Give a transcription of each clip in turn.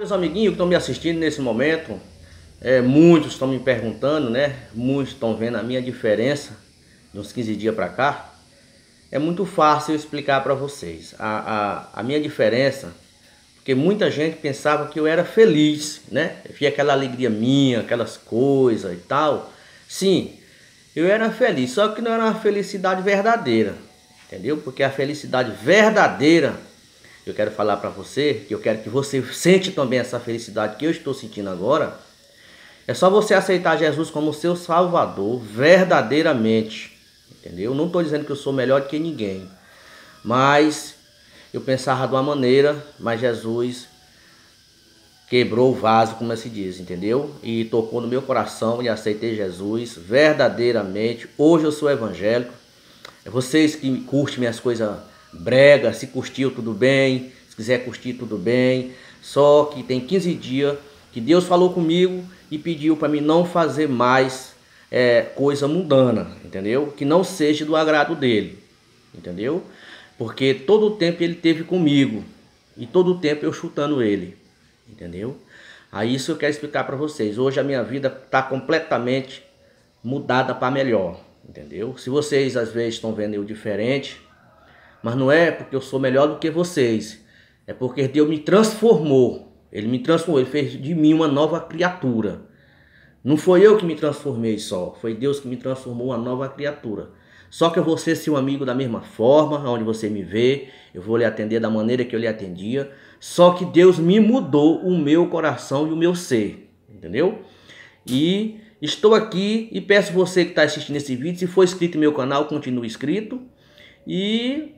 Meus amiguinhos que estão me assistindo nesse momento, é, muitos estão me perguntando, né? Muitos estão vendo a minha diferença de uns 15 dias para cá. É muito fácil explicar para vocês a, a, a, minha diferença, porque muita gente pensava que eu era feliz, né? Eu via aquela alegria minha, aquelas coisas e tal. Sim, eu era feliz, só que não era uma felicidade verdadeira, entendeu? Porque a felicidade verdadeira eu quero falar para você, que eu quero que você sente também essa felicidade que eu estou sentindo agora, é só você aceitar Jesus como seu Salvador verdadeiramente. Entendeu? Não estou dizendo que eu sou melhor do que ninguém, mas eu pensava de uma maneira, mas Jesus quebrou o vaso, como se diz, entendeu? E tocou no meu coração e aceitei Jesus verdadeiramente. Hoje eu sou evangélico. É vocês que curtem minhas coisas brega, se curtiu tudo bem, se quiser curtir tudo bem. Só que tem 15 dias que Deus falou comigo e pediu para mim não fazer mais é, coisa mundana, entendeu? Que não seja do agrado dele, entendeu? Porque todo o tempo ele teve comigo e todo o tempo eu chutando ele, entendeu? Aí isso eu quero explicar para vocês. Hoje a minha vida está completamente mudada para melhor, entendeu? Se vocês às vezes estão vendo eu diferente, mas não é porque eu sou melhor do que vocês. É porque Deus me transformou. Ele me transformou, ele fez de mim uma nova criatura. Não foi eu que me transformei só, foi Deus que me transformou uma nova criatura. Só que eu vou ser seu amigo da mesma forma, onde você me vê, eu vou lhe atender da maneira que eu lhe atendia. Só que Deus me mudou o meu coração e o meu ser, entendeu? E estou aqui e peço você que está assistindo esse vídeo, se for inscrito no meu canal, continue inscrito. E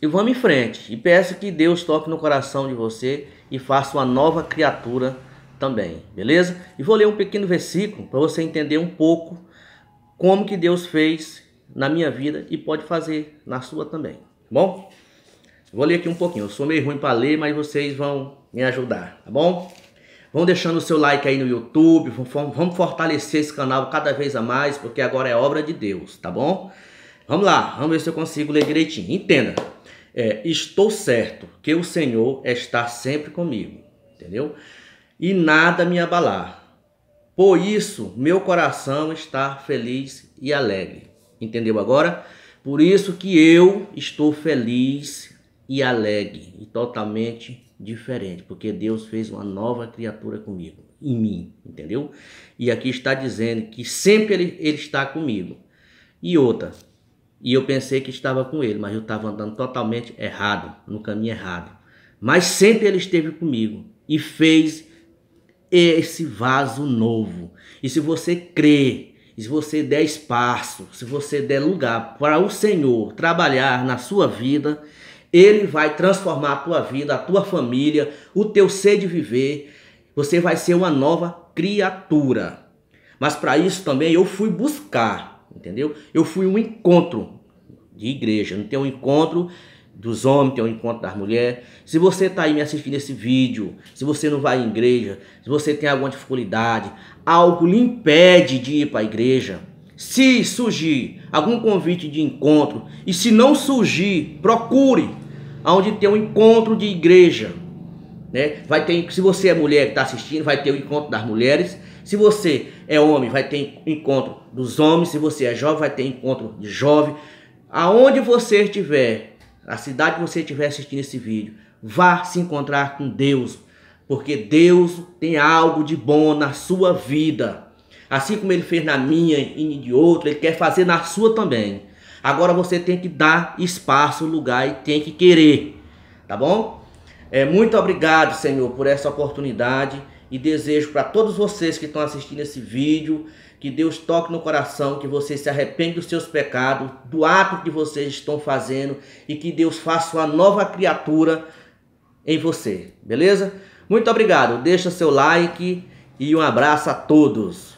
e vamos em frente. E peço que Deus toque no coração de você e faça uma nova criatura também, beleza? E vou ler um pequeno versículo para você entender um pouco como que Deus fez na minha vida e pode fazer na sua também, tá bom? Vou ler aqui um pouquinho. Eu sou meio ruim para ler, mas vocês vão me ajudar, tá bom? Vão deixando o seu like aí no YouTube, vamos fortalecer esse canal cada vez a mais, porque agora é obra de Deus, tá bom? Vamos lá, vamos ver se eu consigo ler direitinho. Entenda é, estou certo que o Senhor está sempre comigo, entendeu? E nada me abalar. Por isso, meu coração está feliz e alegre. Entendeu agora? Por isso que eu estou feliz e alegre e totalmente diferente, porque Deus fez uma nova criatura comigo, em mim, entendeu? E aqui está dizendo que sempre ele, ele está comigo. E outra, e eu pensei que estava com ele, mas eu estava andando totalmente errado, no caminho errado. Mas sempre ele esteve comigo e fez esse vaso novo. E se você crê, se você der espaço, se você der lugar para o Senhor trabalhar na sua vida, ele vai transformar a tua vida, a tua família, o teu ser de viver. Você vai ser uma nova criatura. Mas para isso também eu fui buscar entendeu? Eu fui um encontro de igreja, não tem um encontro dos homens, tem um encontro das mulheres. Se você está aí me assistindo esse vídeo, se você não vai à igreja, se você tem alguma dificuldade, algo lhe impede de ir para a igreja, se surgir algum convite de encontro, e se não surgir, procure onde tem um encontro de igreja né? Vai ter, se você é mulher que está assistindo, vai ter o encontro das mulheres. Se você é homem, vai ter encontro dos homens. Se você é jovem, vai ter encontro de jovem. Aonde você estiver, a cidade que você estiver assistindo esse vídeo, vá se encontrar com Deus, porque Deus tem algo de bom na sua vida. Assim como ele fez na minha e de outro, ele quer fazer na sua também. Agora você tem que dar espaço, lugar e tem que querer, tá bom? É, muito obrigado, Senhor, por essa oportunidade e desejo para todos vocês que estão assistindo esse vídeo que Deus toque no coração, que vocês se arrependam dos seus pecados, do ato que vocês estão fazendo e que Deus faça uma nova criatura em você, beleza? Muito obrigado, deixa seu like e um abraço a todos.